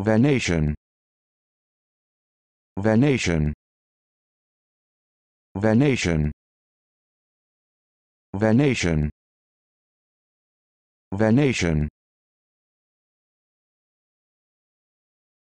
Venation. Venation. Venation. Venation. Venation.